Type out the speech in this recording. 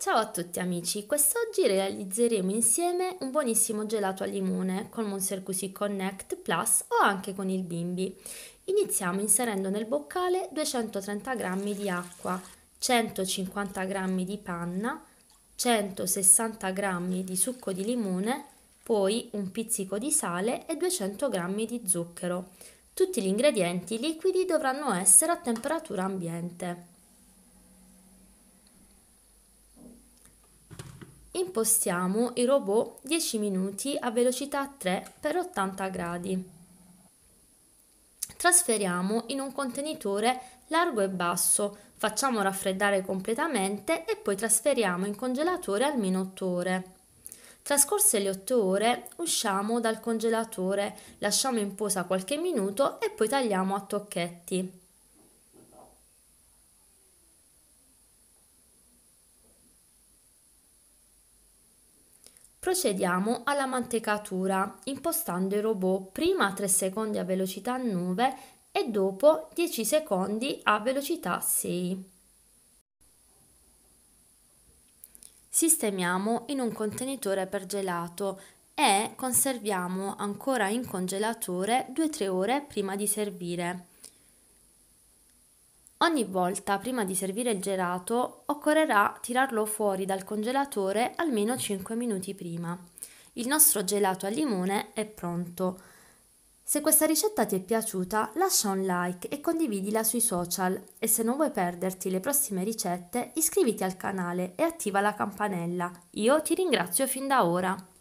Ciao a tutti amici, quest'oggi realizzeremo insieme un buonissimo gelato al limone con Monster Cusy Connect Plus o anche con il bimbi. Iniziamo inserendo nel boccale 230 g di acqua, 150 g di panna, 160 g di succo di limone, poi un pizzico di sale e 200 g di zucchero. Tutti gli ingredienti liquidi dovranno essere a temperatura ambiente. impostiamo i robot 10 minuti a velocità 3 per 80 gradi. Trasferiamo in un contenitore largo e basso, facciamo raffreddare completamente e poi trasferiamo in congelatore almeno 8 ore. Trascorse le 8 ore usciamo dal congelatore, lasciamo in posa qualche minuto e poi tagliamo a tocchetti. Procediamo alla mantecatura impostando il robot prima a 3 secondi a velocità 9 e dopo 10 secondi a velocità 6. Sistemiamo in un contenitore per gelato e conserviamo ancora in congelatore 2-3 ore prima di servire. Ogni volta prima di servire il gelato occorrerà tirarlo fuori dal congelatore almeno 5 minuti prima. Il nostro gelato al limone è pronto. Se questa ricetta ti è piaciuta lascia un like e condividila sui social e se non vuoi perderti le prossime ricette iscriviti al canale e attiva la campanella. Io ti ringrazio fin da ora.